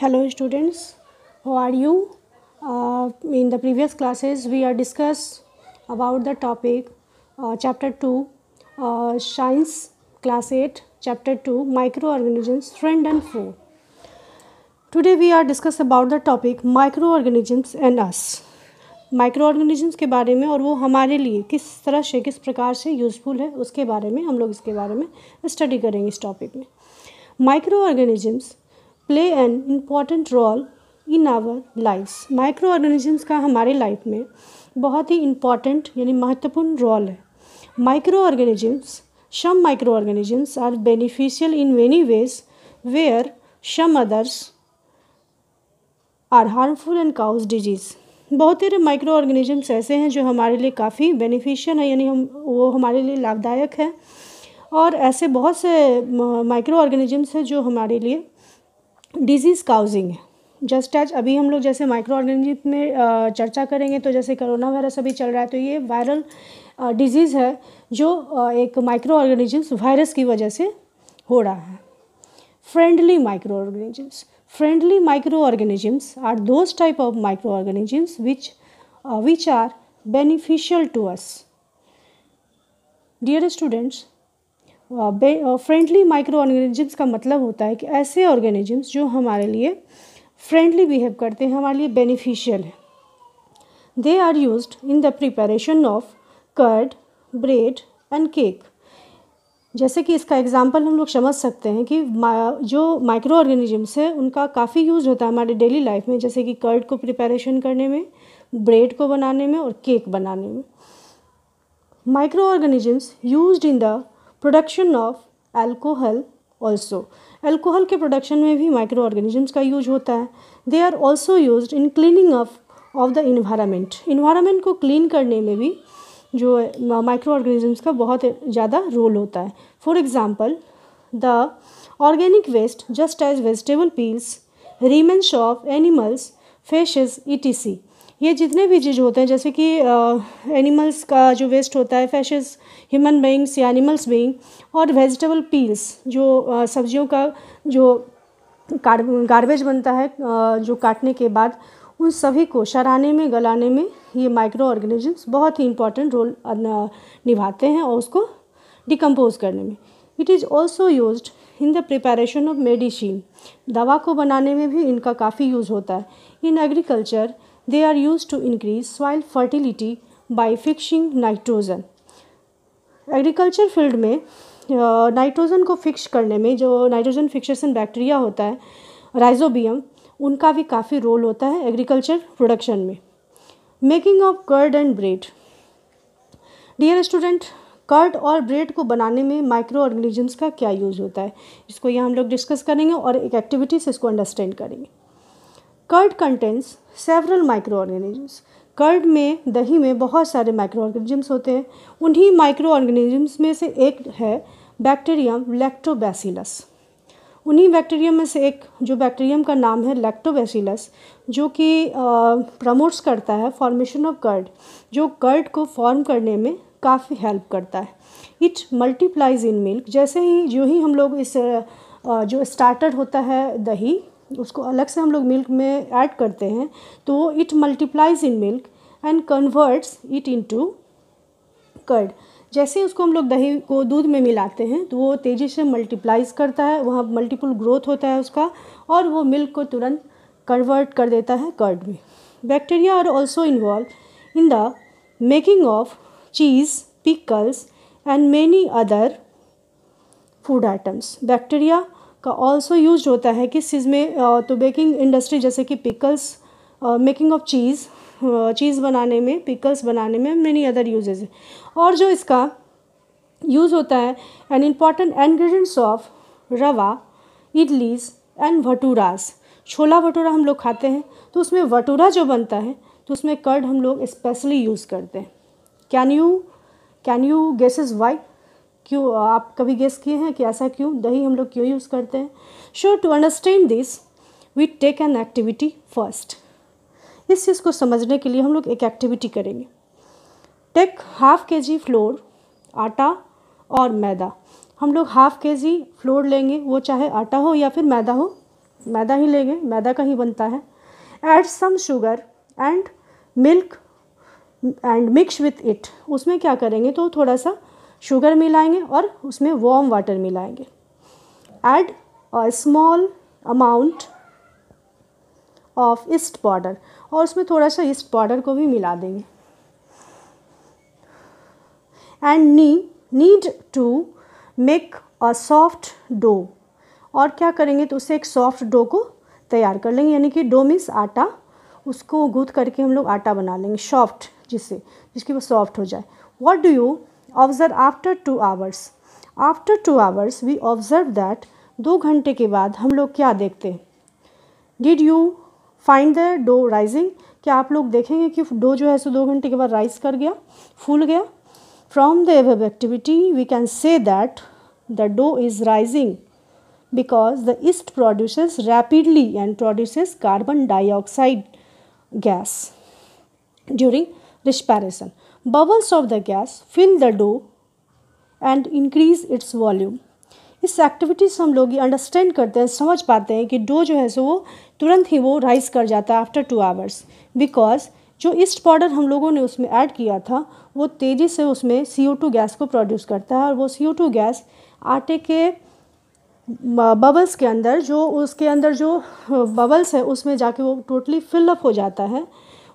hello students how are you uh, in the previous classes we are discuss about the topic uh, chapter 2 uh, science class 8 chapter 2 microorganisms friend and foe today we are discuss about the topic microorganisms and us microorganisms के बारे में और वो हमारे लिए किस तरह से किस प्रकार से यूज़फुल है उसके बारे में हम लोग इसके बारे में स्टडी करेंगे इस टॉपिक में microorganisms play an important role in our lifes micro organisms का हमारे लाइफ में बहुत ही इम्पॉर्टेंट यानी महत्वपूर्ण रोल है micro microorganisms some micro organisms are beneficial in many ways where some others are harmful and cause disease बहुत सारे micro organisms ऐसे हैं जो हमारे लिए काफ़ी बेनिफिशियल है यानी हम वो हमारे लिए लाभदायक है और ऐसे बहुत से माइक्रो ऑर्गेनिजम्स हैं जो हमारे लिए डिजीज़ काउजिंग है जस्ट आज अभी हम लोग जैसे माइक्रो ऑर्गेनिज्म में चर्चा करेंगे तो जैसे कोरोना वायरस अभी चल रहा है तो ये वायरल डिजीज़ है जो एक माइक्रो ऑर्गेनिजम्स वायरस की वजह से हो रहा है friendly microorganisms friendly micro organisms are those type of micro microorganisms which which are beneficial to us dear students friendly micro organisms का मतलब होता है कि ऐसे ऑर्गेनिजम्स जो हमारे लिए फ्रेंडली बिहेव करते हैं हमारे लिए बेनिफिशियल है they are use in the preparation of curd bread and cake जैसे कि इसका एग्जाम्पल हम लोग समझ सकते हैं कि जो माइक्रो ऑर्गेनिजम्स है उनका काफ़ी यूज होता है हमारे डेली लाइफ में जैसे कि कर्ड को प्रिपरेशन करने में ब्रेड को बनाने में और केक बनाने में microorganisms use in the production of alcohol also alcohol के प्रोडक्शन में भी माइक्रो ऑर्गेनिजम्स का यूज होता है they are also use in cleaning of of the environment environment को क्लीन करने में भी जो माइक्रो ऑर्गेनिजम्स का बहुत ज़्यादा रोल होता है for example the organic waste just as vegetable peels remains of animals faeces E T C ये जितने भी चीज़ होते हैं जैसे कि एनिमल्स का जो वेस्ट होता है फैशेज ह्यूमन बींग्स या एनिमल्स बींग और वेजिटेबल पील्स जो सब्जियों का जो गार्बेज बनता है जो काटने के बाद उन सभी को शराने में गलाने में ये माइक्रो ऑर्गेनिजम्स बहुत ही इंपॉर्टेंट रोल निभाते हैं और उसको डिकम्पोज करने में it is also use in the preparation of medicine दवा को बनाने में भी इनका काफ़ी यूज़ होता है in agriculture They are used to increase soil fertility by fixing nitrogen. Agriculture field में नाइट्रोजन को फिक्स करने में जो नाइट्रोजन फिक्सेशन बैक्टीरिया होता है राइजोबियम उनका भी काफ़ी रोल होता है एग्रीकल्चर प्रोडक्शन में making of curd and bread dear student curd और ब्रेड को बनाने में माइक्रो ऑर्गेनिजम्स का क्या यूज़ होता है इसको ये हम लोग डिस्कस करेंगे और एक एक्टिविटी से इसको अंडरस्टैंड करेंगे curd contents several microorganisms curd में दही में बहुत सारे माइक्रो ऑर्गेनिजम्स होते हैं उन्हीं माइक्रो ऑर्गेनिजम्स में से एक है बैक्टीरियम लैक्टोबैसिलस उन्हीं बैक्टीरियम में से एक जो बैक्टीरियम का नाम है लैक्टोबैसिलस जो कि प्रमोट्स करता है फॉर्मेशन ऑफ कर्ड जो कर्ड को फॉर्म करने में काफ़ी हेल्प करता है इट मल्टीप्लाइज इन मिल्क जैसे ही जो ही हम लोग इस जो स्टार्टर होता है दही उसको अलग से हम लोग मिल्क में ऐड करते हैं तो it multiplies in milk and converts it into curd जैसे उसको हम लोग दही को दूध में मिलाते हैं तो वो तेज़ी से मल्टीप्लाइज करता है वहाँ मल्टीपल ग्रोथ होता है उसका और वो मिल्क को तुरंत कन्वर्ट कर देता है कर्ड में bacteria are also involve in the making of cheese pickles and many other food items bacteria का ऑल्सो यूज होता है किस चीज़ में तो बेकिंग इंडस्ट्री जैसे कि pickles making of cheese cheese बनाने में पिकल्स बनाने में मेनी अदर यूजेज और जो इसका यूज़ होता है an important ingredients of rava idlis and bhaturas chhola bhatura हम लोग खाते हैं तो उसमें भटूरा जो बनता है तो उसमें कर्ड हम लोग स्पेशली यूज़ करते हैं can you can you is why क्यों आप कभी गेस किए हैं कि ऐसा क्यों दही हम लोग क्यों यूज़ करते हैं sure to understand this we take an activity first इस चीज़ को समझने के लिए हम लोग एक एक्टिविटी करेंगे टेक हाफ के जी फ्लोर आटा और मैदा हम लोग हाफ के जी फ्लोर लेंगे वो चाहे आटा हो या फिर मैदा हो मैदा ही लेंगे मैदा का ही बनता है add some sugar and milk and mix with it उसमें क्या करेंगे तो थोड़ा सा शुगर मिलाएंगे और उसमें वार्म वाटर मिलाएंगे add a small amount of yeast powder और उसमें थोड़ा सा ईस्ट पाउडर को भी मिला देंगे एंड नी need to make a soft dough और क्या करेंगे तो उससे एक सॉफ्ट डो को तैयार कर लेंगे यानी कि डो मीन्स आटा उसको गूँथ करके हम लोग आटा बना लेंगे सॉफ्ट जिससे जिसकी वो सॉफ्ट हो जाए what do you observe after two hours after two hours we observe that दो घंटे के बाद हम लोग क्या देखते did you find the dough rising क्या आप लोग देखेंगे कि डो जो है सो दो घंटे के बाद राइज कर गया फूल गया फ्रॉम द एव activity we can say that the dough is rising because the yeast produce rapidly and produce carbon dioxide gas during respiration. Bubbles of the gas fill the dough and increase its volume इस activity से हम लोग ये understand करते हैं समझ पाते हैं कि डो जो है सो वो तुरंत ही वो राइस कर जाता है आफ्टर टू आवर्स बिकॉज जो ईस्ट पाउडर हम लोगों ने उसमें ऐड किया था वो तेज़ी से उसमें सी ओ टू गैस को प्रोड्यूस करता है और वो सी ओ टू गैस आटे के बबल्स के अंदर जो उसके अंदर जो बबल्स है उसमें जाके वो टोटली फिलअप हो जाता है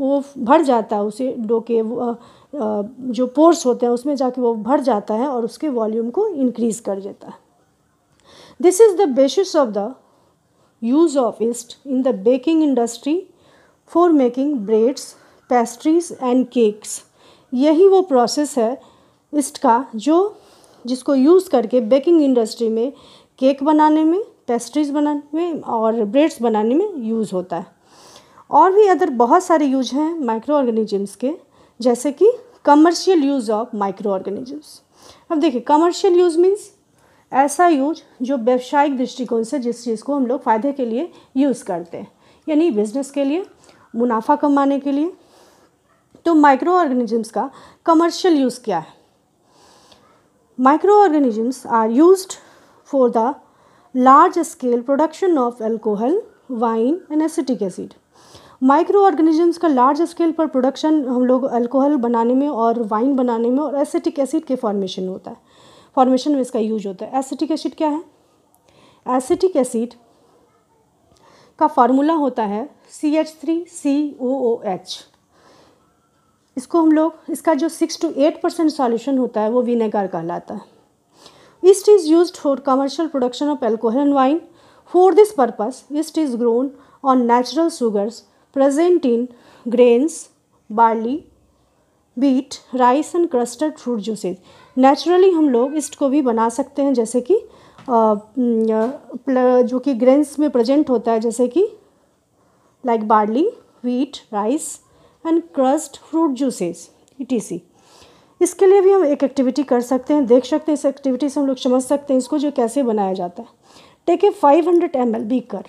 वो भर जाता है उसे डो के जो पोर्स होते हैं उसमें जाके वो भर जाता है और उसके वॉल्यूम को इंक्रीज़ कर देता है this is the basis of the use of yeast in the baking industry for making breads pastries and cakes यही वो प्रोसेस है ईस्ट का जो जिसको यूज़ करके बेकिंग इंडस्ट्री में केक बनाने में पेस्ट्रीज बनाने में और ब्रेड्स बनाने में यूज़ होता है और भी अदर बहुत सारे यूज हैं माइक्रो ऑर्गेनिजम्स के जैसे कि commercial use of micro organisms अब देखिए कमर्शियल यूज़ मीन्स ऐसा यूज जो व्यावसायिक दृष्टिकोण से जिस चीज़ को हम लोग फ़ायदे के लिए यूज़ करते हैं यानी बिजनेस के लिए मुनाफा कमाने के लिए तो माइक्रो ऑर्गेनिजम्स का कमर्शियल यूज़ क्या है micro organisms are use for the large scale production of alcohol wine and acetic acid micro organisms का लार्ज स्केल पर प्रोडक्शन हम लोग अल्कोहल बनाने में और वाइन बनाने में और एसिटिक एसिड के फॉर्मेशन होता है फॉर्मेशन में इसका यूज होता है एसिटिक एसिड क्या है एसिटिक एसिड का फार्मूला होता है C H three C O O H इसको हम लोग इसका जो six to eight percent solution होता है वो विनेगर कहलाता है yeast is use for commercial production of alcohol and wine for this purpose yeast is grown on natural sugars present in grains, barley, wheat, rice and crusted fruit juices. Naturally हम लोग east को भी बना सकते हैं जैसे कि जो कि ग्रेन्स में प्रजेंट होता है जैसे कि like barley wheat, rice and juices fruit juices etc. इसके लिए भी हम एक एक्टिविटी कर सकते हैं देख सकते हैं इस एक्टिविटी से हम लोग समझ सकते हैं इसको जो कैसे बनाया जाता है take a 500 hundred M L beaker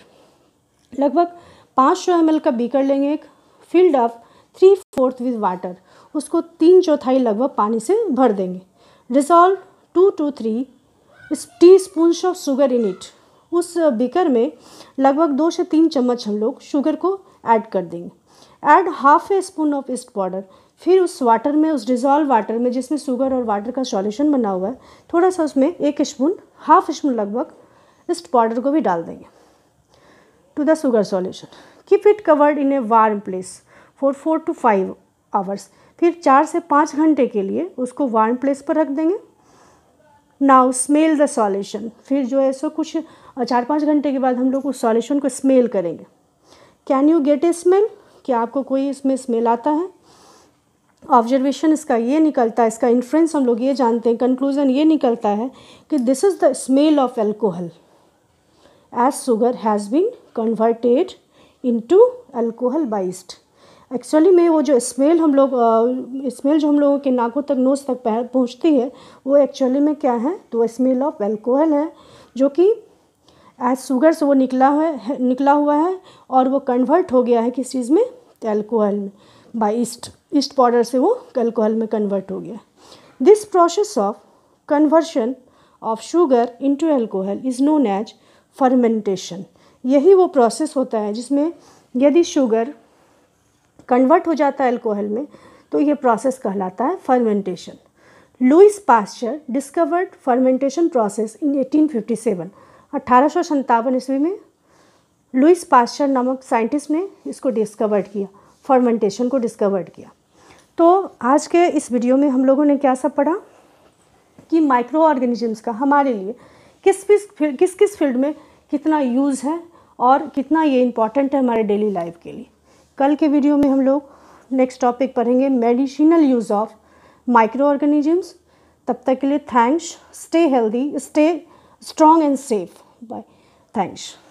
लगभग पाँच सौ एम का बीकर लेंगे एक filled up three fourth with water उसको तीन चौथाई लगभग पानी से भर देंगे dissolve two to three teaspoon of sugar in it उस बीकर में लगभग दो से तीन चम्मच हम लोग शुगर को ऐड कर देंगे add half a spoon of yeast powder फिर उस वाटर में उस डिज़ोल्व वाटर में जिसमें शुगर और वाटर का सॉल्यूशन बना हुआ है थोड़ा सा उसमें एक स्पून हाफ स्पून लगभग इस्ट पाउडर को भी डाल देंगे to the sugar solution keep it covered in a warm place for four to five hours फिर चार से पाँच घंटे के लिए उसको वार्म प्लेस पर रख देंगे नाउ स्मेल द सॉल्यूशन फिर जो है सो कुछ चार पाँच घंटे के बाद हम लोग उस सॉल्यूशन को स्मेल करेंगे can you get a smell क्या आपको कोई इसमें स्मेल आता है ऑब्जर्वेशन इसका ये निकलता है इसका इन्फ्लुएंस हम लोग ये जानते हैं कंक्लूज़न ये निकलता है कि this is the smell of alcohol as sugar has been converted into alcohol by yeast actually में वो जो स्मेल हम लोग स्मेल जो हम लोगों के नाकों तक नोज तक पहुंचती है वो एक्चुअली में क्या है तो स्मेल ऑफ अल्कोहल है जो कि एज शुगर से वो निकला है निकला हुआ है और वो कन्वर्ट हो गया है किस चीज़ में अल्कोहल में बाई ईस्ट ईस्ट पाउडर से वो अल्कोहल में कन्वर्ट हो गया this process of conversion of sugar into alcohol is known as fermentation यही वो प्रोसेस होता है जिसमें यदि शुगर कन्वर्ट हो जाता है अल्कोहल में तो ये प्रोसेस कहलाता है fermentation Louis Pasteur discovered fermentation process in 1857 अठारह ईस्वी में लुइस पास्चर नामक साइंटिस्ट ने इसको डिस्कवर्ड किया फर्मेंटेशन को डिस्कवर्ड किया तो आज के इस वीडियो में हम लोगों ने क्या सब पढ़ा कि माइक्रो ऑर्गेनिजम्स का हमारे लिए किस किस किस किस फील्ड में कितना यूज़ है और कितना ये इम्पॉर्टेंट है हमारे डेली लाइफ के लिए कल के वीडियो में हम लोग नेक्स्ट टॉपिक पढ़ेंगे medicinal use of micro organisms तब तक के लिए thanks stay healthy stay strong and safe bye thanks